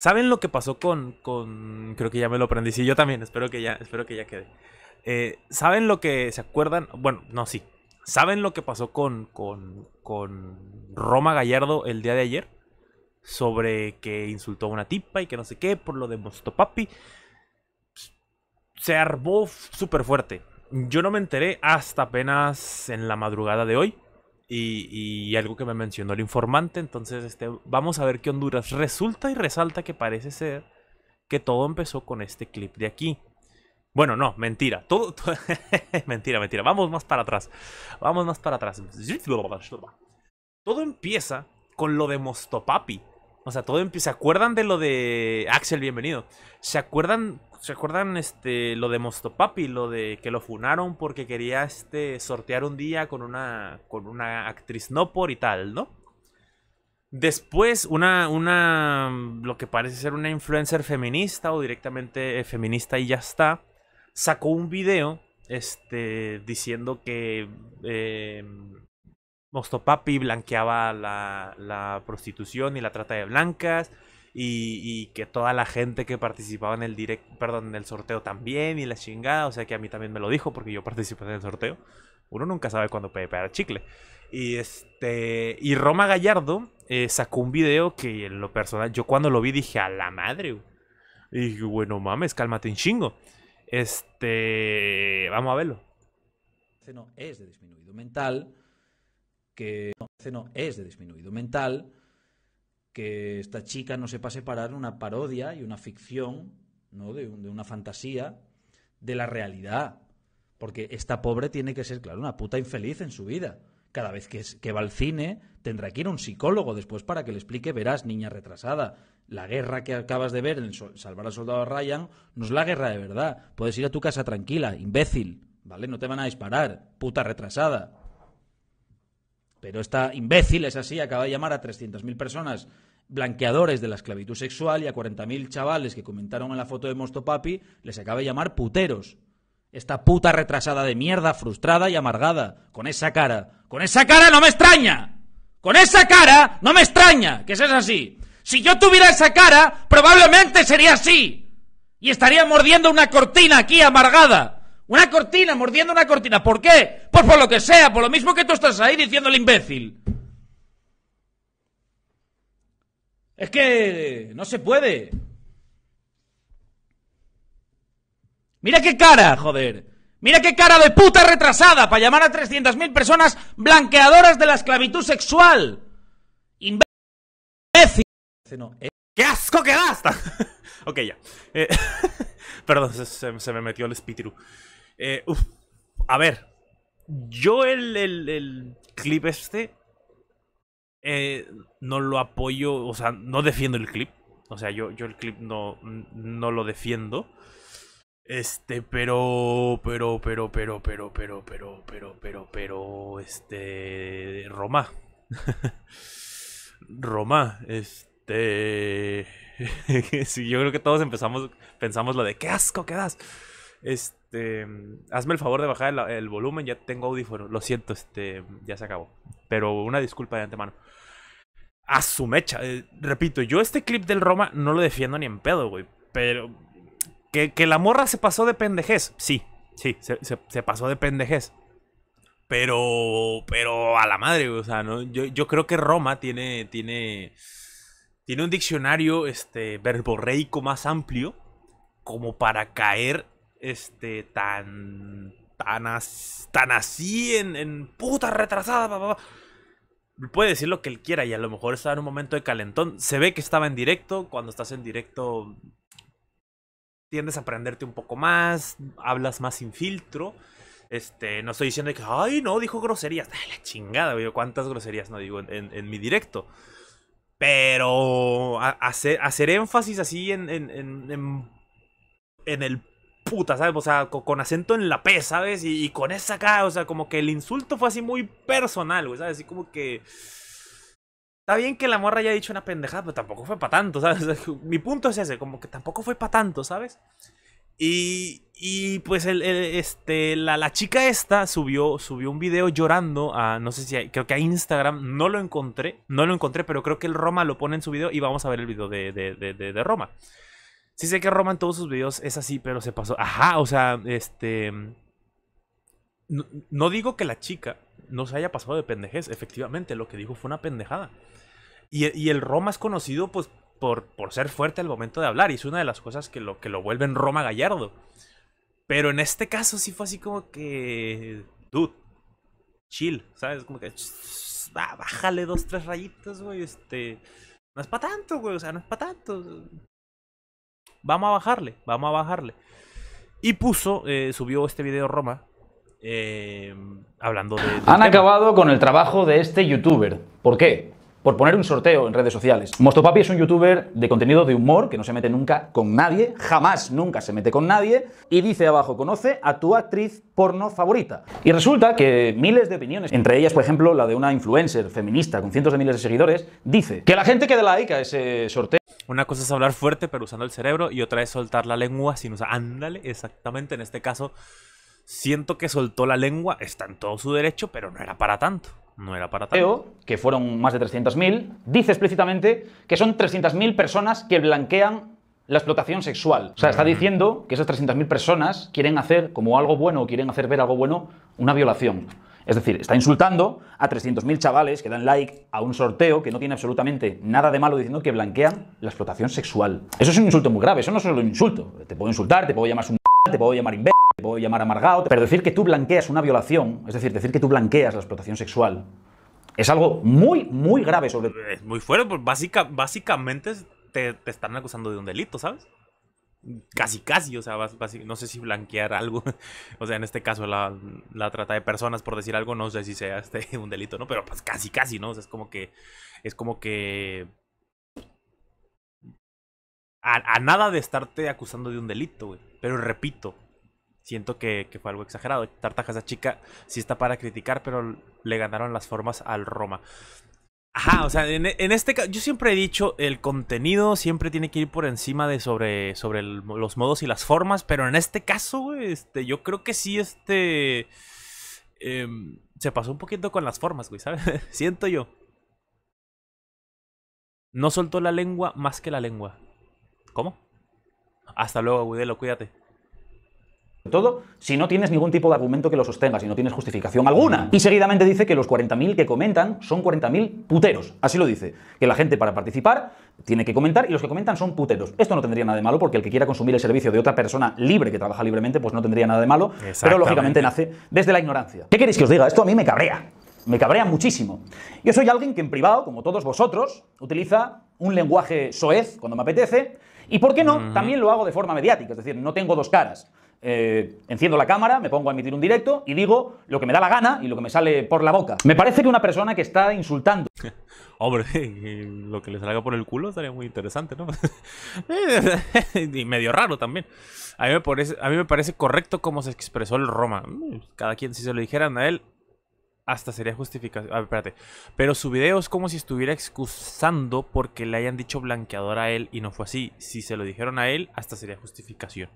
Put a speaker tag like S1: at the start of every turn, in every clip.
S1: ¿Saben lo que pasó con, con... Creo que ya me lo aprendí. Sí, yo también. Espero que ya, espero que ya quede. Eh, ¿Saben lo que se acuerdan? Bueno, no, sí. ¿Saben lo que pasó con, con, con Roma Gallardo el día de ayer? Sobre que insultó a una tipa y que no sé qué, por lo de Mostopapi. Se armó súper fuerte. Yo no me enteré hasta apenas en la madrugada de hoy y, algo que me mencionó el informante. Entonces, este, vamos a ver qué Honduras. Resulta y resalta que parece ser que todo empezó con este clip de aquí. Bueno, no, mentira. Todo, mentira, mentira. Vamos más para atrás. Vamos más para atrás. Todo empieza con lo de Mostopapi. O sea, todo empieza. ¿Se acuerdan de lo de Axel Bienvenido? ¿Se acuerdan ¿Se acuerdan este, lo de Mostopapi? Lo de que lo funaron porque quería este, sortear un día con una, con una actriz no por y tal, ¿no? Después, una, una, lo que parece ser una influencer feminista o directamente eh, feminista y ya está, sacó un video este, diciendo que eh, Mostopapi blanqueaba la, la prostitución y la trata de blancas y, que toda la gente que participaba en el perdón, en el sorteo también y la chingada, o sea que a mí también me lo dijo porque yo participé en el sorteo. Uno nunca sabe cuándo puede pegar chicle. Y este y Roma Gallardo eh, sacó un video que en lo personal yo cuando lo vi dije a la madre. Y dije, bueno, mames, cálmate un chingo. Este, vamos a verlo. No es de disminuido mental que
S2: no es de disminuido mental que esta chica no sepa separar una parodia y una ficción, ¿no? De, una fantasía, de la realidad. Porque esta pobre tiene que ser, claro, una puta infeliz en su vida. Cada vez que, que va al cine tendrá que ir a un psicólogo después para que le explique, verás, niña retrasada, la guerra que acabas de ver en Salvar al Soldado Ryan no es la guerra de verdad. Puedes ir a tu casa tranquila, imbécil, ¿vale? No te van a disparar, puta retrasada. Pero esta imbécil es así, acaba de llamar a 300.000 personas blanqueadores de la esclavitud sexual y a 40.000 chavales que comentaron en la foto de Mosto Papi, les acaba de llamar puteros. Esta puta retrasada de mierda, frustrada y amargada, con esa cara. ¡Con esa cara no me extraña! ¡Con esa cara no me extraña! Que seas así. Si yo tuviera esa cara, probablemente sería así. Y estaría mordiendo una cortina aquí amargada. Una cortina, mordiendo una cortina. ¿Por qué? Pues por lo que sea, por lo mismo que tú estás ahí diciendo el imbécil. Es que no se puede. Mira qué cara, joder. Mira qué cara de puta retrasada para llamar a 300.000 personas blanqueadoras de la esclavitud
S1: sexual.
S2: Imbécil.
S1: Eh. ¡Qué asco que gasta! ok, ya. Eh, perdón, se, me metió el espíritu a ver, yo el, clip este no lo apoyo, o sea, no defiendo el clip. O sea, yo, yo el clip no, no lo defiendo. Este, pero, pero, pero, pero, pero, pero, pero, pero, pero, pero, este, Roma. Roma, este... sí, yo creo que todos empezamos, pensamos lo de qué asco quedas. Este... Este, hazme el favor de bajar el, volumen, ya tengo audífono. Lo siento, este, ya se acabó. Pero una disculpa de antemano. A su mecha. Eh, repito, yo este clip del Roma no lo defiendo ni en pedo, güey. Pero. Que, la morra se pasó de pendejez. Sí, sí, se, pasó de pendejez. Pero. Pero a la madre, güey. O sea, yo, creo que Roma tiene. tiene. Tiene un diccionario este, verborreico más amplio como para caer este, tan, tan, tan así, en, en puta retrasada, Puede decir lo que él quiera y a lo mejor estaba en un momento de calentón. Se ve que estaba en directo. Cuando estás en directo, tiendes a aprenderte un poco más, hablas más sin filtro. Este, no estoy diciendo que, ay, no, dijo groserías. Ay, la chingada, cuántas groserías no digo en, mi directo. Pero hacer, hacer, énfasis así en, en, el puta, ¿sabes? O sea, con, acento en la P, ¿sabes? Y, con esa cara, o sea, como que el insulto fue así muy personal, güey, ¿sabes? Así como que... Está bien que la morra haya dicho una pendejada, pero tampoco fue para tanto, ¿sabes? mi punto es ese, como que tampoco fue para tanto, ¿sabes? Y, y pues el, este, la, chica esta subió, subió un video llorando a, no sé si, creo que a Instagram, no lo encontré, no lo encontré, pero creo que el Roma lo pone en su video y vamos a ver el video de, de, de Roma. Sí sé que en todos sus videos es así, pero se pasó. Ajá, o sea, este... No, digo que la chica no se haya pasado de pendejez. Efectivamente, lo que dijo fue una pendejada. Y, el Roma es conocido, pues, por, por, ser fuerte al momento de hablar. Y es una de las cosas que lo, que lo vuelven Roma Gallardo. Pero en este caso sí fue así como que... Dude, chill, ¿sabes? Como que... bájale dos, tres rayitas, güey, este... No es para tanto, güey, o sea, no es para tanto vamos a bajarle, vamos a bajarle. Y puso, eh, subió este video Roma, eh, hablando de... Han acabado con el trabajo de este youtuber.
S2: ¿Por qué? Por poner un sorteo en redes sociales. Mostopapi es un youtuber de contenido de humor que no se mete nunca con nadie, jamás nunca se mete con nadie, y dice abajo, conoce a tu actriz porno favorita. Y resulta que miles de opiniones, entre ellas, por ejemplo, la de una influencer
S1: feminista con cientos de miles de
S2: seguidores, dice
S1: que la gente que dé like a ese sorteo una cosa es hablar fuerte pero usando el cerebro y otra es soltar la lengua sin usar... Ándale, exactamente, en este caso siento que soltó la lengua, está en todo su derecho, pero no era para tanto. No era para tanto.
S2: Que fueron más de 300.000, dice explícitamente que son 300.000 personas que blanquean la explotación sexual. O sea, está mm. diciendo que esas 300.000 personas quieren hacer como algo bueno o quieren hacer ver algo bueno una violación. Es decir, está insultando a 300.000 chavales que dan like a un sorteo que no tiene absolutamente nada de malo diciendo que blanquean la explotación sexual. Eso es un insulto muy grave, eso no es solo un insulto. Te puedo insultar, te puedo llamar un te puedo llamar imbécil, te puedo llamar amargado, pero decir que tú blanqueas una violación, es decir, decir que tú blanqueas la explotación sexual, es algo muy, muy grave sobre...
S1: Es muy fuerte, pues básicamente te están acusando de un delito, ¿sabes? casi casi, o sea, no sé si blanquear algo, o sea, en este caso la, trata de personas por decir algo, no sé si sea este un delito, ¿no? Pero pues casi casi, ¿no? O sea, es como que, es como que... A, nada de estarte acusando de un delito, güey. Pero repito, siento que, que, fue algo exagerado. Tartaja esa chica sí está para criticar, pero le ganaron las formas al Roma. Ajá, o sea, en, este caso, yo siempre he dicho, el contenido siempre tiene que ir por encima de sobre, sobre los modos y las formas, pero en este caso, güey, este, yo creo que sí, este, em, se pasó un poquito con las formas, güey, ¿sabes? Siento yo. No soltó la lengua más que la lengua. ¿Cómo? Hasta luego, Agudelo, cuídate todo si
S2: no tienes ningún tipo de argumento que lo sostenga, si no tienes justificación alguna. Y seguidamente dice que los 40.000 que comentan son 40.000 puteros. Así lo dice. Que la gente para participar tiene que comentar y los que comentan son puteros. Esto no tendría nada de malo porque el que quiera consumir el servicio de otra persona libre que trabaja libremente, pues no tendría nada de malo. Pero lógicamente nace desde la ignorancia. ¿Qué queréis que os diga? Esto a mí me cabrea. Me cabrea muchísimo. Yo soy alguien que en privado, como todos vosotros, utiliza un lenguaje soez cuando me apetece. Y por qué no, también lo hago de forma mediática, es decir, no tengo dos caras. Eh, enciendo la cámara, me pongo a emitir un directo y digo lo que me da la gana y lo que me sale por la boca. Me parece que una persona que está insultando...
S1: Hombre, lo que le salga por el culo Sería muy interesante, ¿no? y medio raro también. A mí, me parece, correcto cómo se expresó el Roma. Cada quien, si se lo dijeran a él, hasta sería justificación. ver, espérate. Pero su video es como si estuviera excusando porque le hayan dicho blanqueador a él y no fue así. Si se lo dijeron a él, hasta sería justificación.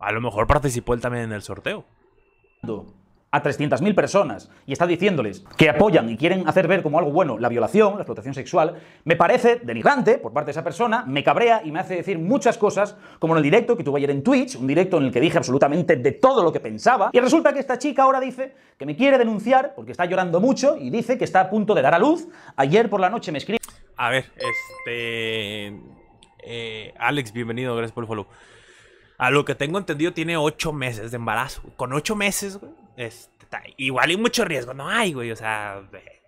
S1: A lo mejor participó él también en el sorteo. A 300.000 personas y está diciéndoles que apoyan y quieren
S2: hacer ver como algo bueno la violación, la explotación sexual, me parece denigrante por parte de esa persona, me cabrea y me hace decir muchas cosas, como en el directo que tuve ayer en Twitch, un directo en el que dije absolutamente de todo
S1: lo que pensaba, y resulta
S2: que esta chica ahora dice que me quiere denunciar porque está llorando mucho y dice que está a punto de dar a luz. Ayer por la noche me escribe.
S1: A ver, este. Eh, Alex, bienvenido, gracias por el follow. A lo que tengo entendido, tiene ocho meses de embarazo. Con ocho meses, güey, este, igual hay mucho riesgo. No hay, güey. O sea,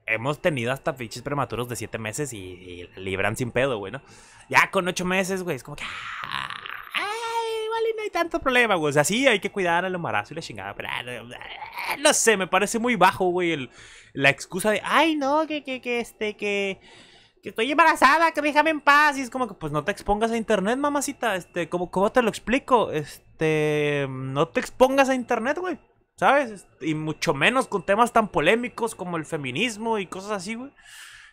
S1: hemos tenido hasta fiches prematuros de siete meses y, libran sin pedo, güey, ¿no? Ya con ocho meses, güey, es como que. Ah, ¡Ay, igual no hay tanto problema, güey! O sea, sí, hay que cuidar el embarazo y la chingada, pero. Ah, ah, no sé, me parece muy bajo, güey, la excusa de. ¡Ay, no! Que, que, que, este, que que estoy embarazada, que déjame en paz. Y es como que, pues no te expongas a internet, mamacita. Este, ¿cómo, cómo te lo explico? Este, no te expongas a internet, güey. ¿Sabes? Este, y mucho menos con temas tan polémicos como el feminismo y cosas así, güey.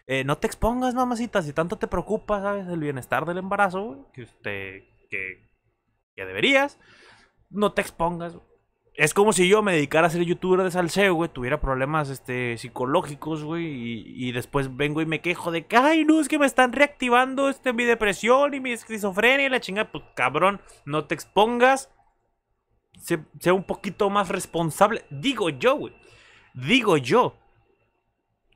S1: Eh, no te expongas, mamacita, si tanto te preocupa, ¿sabes? El bienestar del embarazo, güey. Que, este, que, que deberías. No te expongas, güey es como si yo me dedicara a ser youtuber de salseo, güey, tuviera problemas este, psicológicos, güey, y, después vengo y me quejo de que, ay, no, es que me están reactivando este, mi depresión y mi esquizofrenia y la chingada, pues cabrón, no te expongas, sea un poquito más responsable, digo yo, güey, digo yo.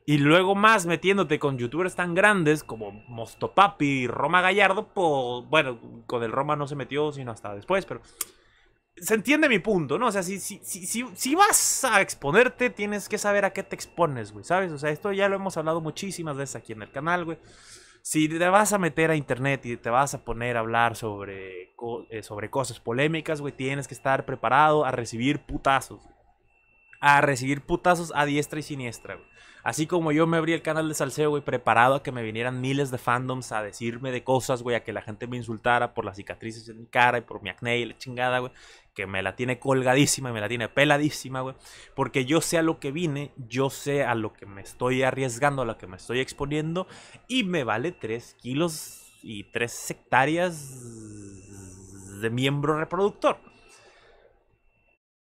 S1: Y luego más metiéndote con youtubers tan grandes como Mostopapi y Roma Gallardo, pues, bueno, con el Roma no se metió, sino hasta después, pero se entiende mi punto, ¿no? O sea, si, si, vas a exponerte, tienes que saber a qué te expones, güey, ¿sabes? O sea, esto ya lo hemos hablado muchísimas veces aquí en el canal, güey. Si te vas a meter a internet y te vas a poner a hablar sobre, eh, sobre cosas polémicas, güey, tienes que estar preparado a recibir putazos. A recibir putazos a diestra y siniestra, güey. Así como yo me abrí el canal de Salseo, güey, preparado a que me vinieran miles de fandoms a decirme de cosas, güey, a que la gente me insultara por las cicatrices en mi cara y por mi acné y la chingada, güey que me la tiene colgadísima y me la tiene peladísima, güey. Porque yo sé a lo que vine, yo sé a lo que me estoy arriesgando, a lo que me estoy exponiendo. Y me vale 3 kilos y 3 hectáreas de miembro reproductor.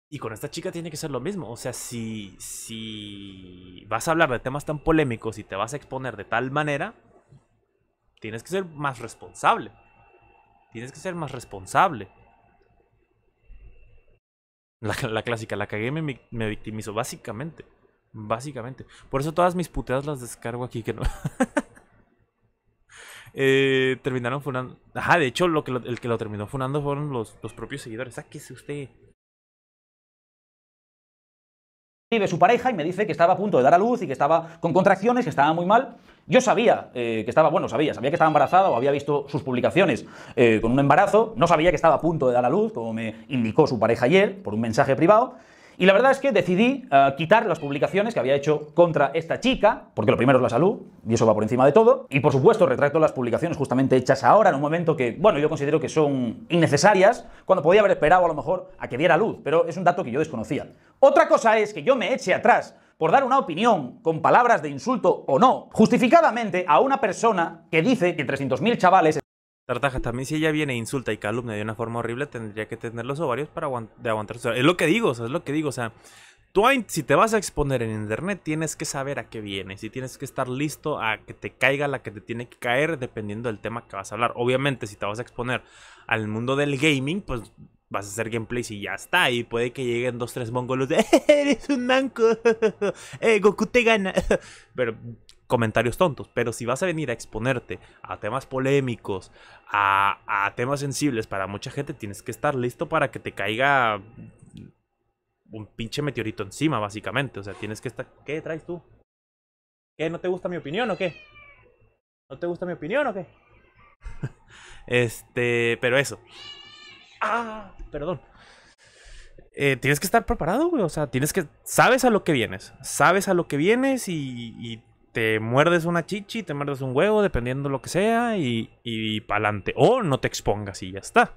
S1: Y con esta chica tiene que ser lo mismo. O sea, si, si vas a hablar de temas tan polémicos y te vas a exponer de tal manera, tienes que ser más responsable. Tienes que ser más responsable. La, clásica, la cagué, me, me victimizo, básicamente. Básicamente. Por eso todas mis puteadas las descargo aquí que no. Eh, terminaron funando. Ajá, de hecho, lo que el que lo terminó funando fueron los, los propios seguidores. Sáquese ah, usted. su pareja y me dice que estaba a punto de dar a luz y que estaba con
S2: contracciones, que estaba muy mal. Yo sabía eh, que estaba, bueno, sabía, sabía que estaba embarazada o había visto sus publicaciones eh, con un embarazo, no sabía que estaba a punto de dar a luz, como me indicó su pareja ayer por un mensaje privado, y la verdad es que decidí eh, quitar las publicaciones que había hecho contra esta chica, porque lo primero es la salud, y eso va por encima de todo. Y por supuesto, retracto las publicaciones justamente hechas ahora, en un momento que, bueno, yo considero que son innecesarias, cuando podía haber esperado a lo mejor a que diera luz, pero es un dato que yo desconocía. Otra cosa es que yo me eche atrás por dar una opinión, con palabras de
S1: insulto o no, justificadamente a una persona que dice que 300.000 chavales Tartaja, también si ella viene, e insulta y calumnia de una forma horrible, tendría que tener los ovarios para aguantar Es lo que digo, o sea, es lo que digo, o sea, tú si te vas a exponer en internet, tienes que saber a qué viene. Si tienes que estar listo a que te caiga la que te tiene que caer dependiendo del tema que vas a hablar. Obviamente, si te vas a exponer al mundo del gaming, pues vas a hacer gameplays y ya está. Y puede que lleguen dos, tres mongolos de eh, eres un manco. Eh, Goku te gana. Pero comentarios tontos, pero si vas a venir a exponerte a temas polémicos, a, temas sensibles para mucha gente, tienes que estar listo para que te caiga un pinche meteorito encima, básicamente. O sea, tienes que estar... ¿Qué traes tú? ¿Qué? ¿No te gusta mi opinión o qué? ¿No te gusta mi opinión o qué? este, pero eso. Ah, perdón. Eh, tienes que estar preparado, güey. O sea, tienes que... Sabes a lo que vienes. Sabes a lo que vienes y te muerdes una chichi, te muerdes un huevo, dependiendo lo que sea, y, y pa'lante. O no te expongas y ya está.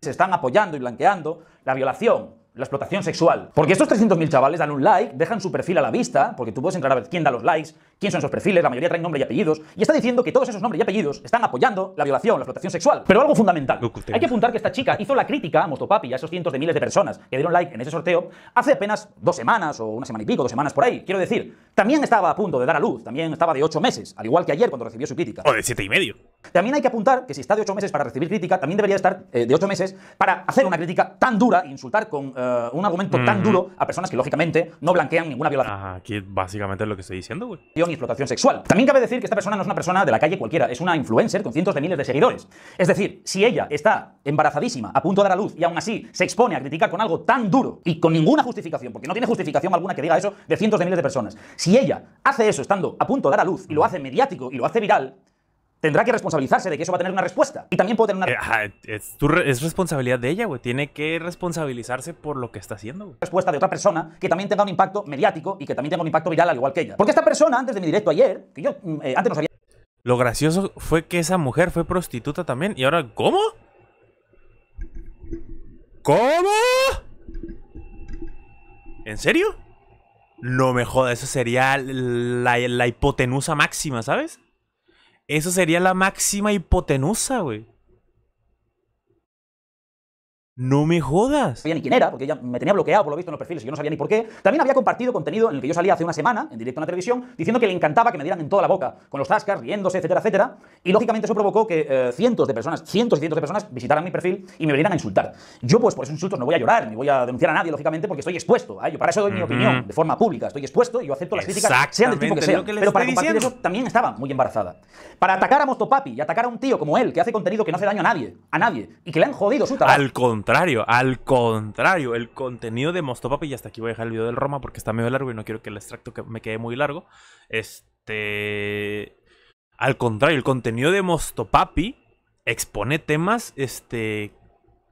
S1: Se están apoyando y blanqueando la violación la
S2: explotación sexual. Porque estos 300.000 chavales dan un like, dejan su perfil a la vista, porque tú puedes entrar a ver quién da los likes, quién son esos perfiles, la mayoría traen nombre y apellidos, y está diciendo que todos esos nombres y apellidos están apoyando la violación, la explotación sexual. Pero algo fundamental. Hay que apuntar que esta chica hizo la crítica a Motopapi, a esos cientos de miles de personas que dieron like en ese sorteo, hace apenas dos semanas o una semana y pico, dos semanas por ahí. Quiero decir, también estaba a punto de dar a luz, también estaba de ocho meses, al igual que ayer cuando recibió su crítica. O de siete y medio. También hay que apuntar que si está de ocho meses para recibir crítica, también debería estar eh, de ocho meses para hacer una crítica tan dura, insultar con eh, un argumento tan duro a personas que lógicamente no blanquean ninguna violación.
S1: aquí básicamente es lo que estoy diciendo, güey. Y
S2: explotación sexual. También cabe decir que esta persona no es una persona de la calle cualquiera, es una influencer con cientos de miles de seguidores. Es decir, si ella está embarazadísima, a punto de dar a luz y aún así se expone a criticar con algo tan duro y con ninguna justificación, porque no tiene justificación alguna que diga eso de cientos de miles de personas, si ella hace eso estando a punto de dar a luz y lo hace mediático y lo hace viral, tendrá que responsabilizarse de que eso va a tener una respuesta. Y también
S1: puede tener una... Eh, es, responsabilidad de ella, güey. Tiene que responsabilizarse por lo que está haciendo,
S2: Respuesta de otra persona que también tenga un impacto mediático y que también tenga un impacto viral al igual que ella. Porque esta persona, antes de mi
S1: directo ayer, que yo mm, eh, antes no sabía... Lo gracioso fue que esa mujer fue prostituta también. ¿Y ahora cómo? ¿Cómo? ¿En serio? No me joda, eso sería la hipotenusa máxima, ¿sabes? Eso sería la máxima hipotenusa, güey. No me jodas. No sabía ni quién era, porque ella me tenía
S2: bloqueado por lo visto en los perfiles y yo no sabía ni por qué. También había compartido contenido en el que yo salía hace una semana, en directo en la televisión, diciendo que le encantaba que me dieran en toda la boca, con los tascas, riéndose, etcétera, etcétera. Y lógicamente eso provocó que eh, cientos de personas, cientos y cientos de personas visitaran mi perfil y me vinieran a insultar. Yo, pues por esos insultos no voy a llorar, ni voy a denunciar a nadie, lógicamente, porque estoy expuesto a ello. Para eso doy mi opinión, de forma pública. Estoy expuesto y yo acepto las críticas, sean del tipo que sean. Pero para compartir diciendo. eso también estaba muy embarazada. Para atacar a Mostopapi y atacar a un tío como él, que hace contenido que no hace
S1: daño a nadie, a nadie, y que le han jodido su contrario, al contrario, el contenido de Mostopapi, y hasta aquí voy a dejar el video del Roma porque está medio largo y no quiero que el extracto que me quede muy largo. Este. Al contrario, el contenido de Mostopapi expone temas este,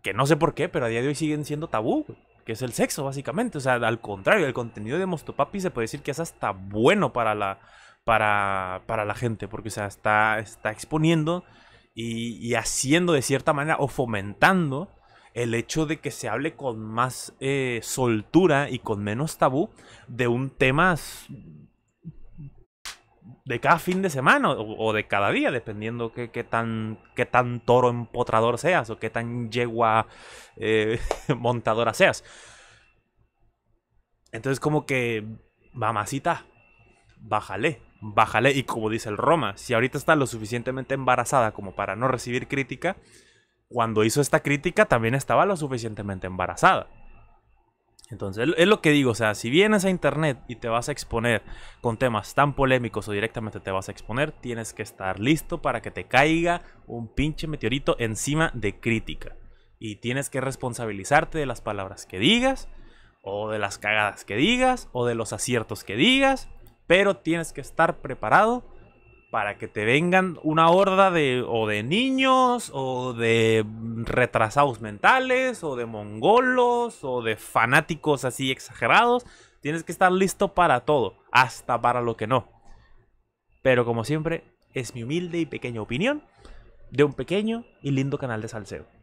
S1: que no sé por qué, pero a día de hoy siguen siendo tabú, que es el sexo, básicamente. O sea, al contrario, el contenido de Mostopapi se puede decir que es hasta bueno para la, para, para la gente, porque o sea, está, está exponiendo y, y haciendo de cierta manera o fomentando el hecho de que se hable con más eh, soltura y con menos tabú de un tema de cada fin de semana o, de cada día, dependiendo qué, tan, qué tan toro empotrador seas o qué tan yegua eh, montadora seas. Entonces como que, mamacita, bájale, bájale. Y como dice el Roma, si ahorita está lo suficientemente embarazada como para no recibir crítica, cuando hizo esta crítica también estaba lo suficientemente embarazada. Entonces, es lo que digo, o sea, si vienes a internet y te vas a exponer con temas tan polémicos o directamente te vas a exponer, tienes que estar listo para que te caiga un pinche meteorito encima de crítica. Y tienes que responsabilizarte de las palabras que digas, o de las cagadas que digas, o de los aciertos que digas, pero tienes que estar preparado para que te vengan una horda de o de niños o de retrasados mentales o de mongolos o de fanáticos así exagerados. Tienes que estar listo para todo, hasta para lo que no. Pero como siempre, es mi humilde y pequeña opinión de un pequeño y lindo canal de salseo.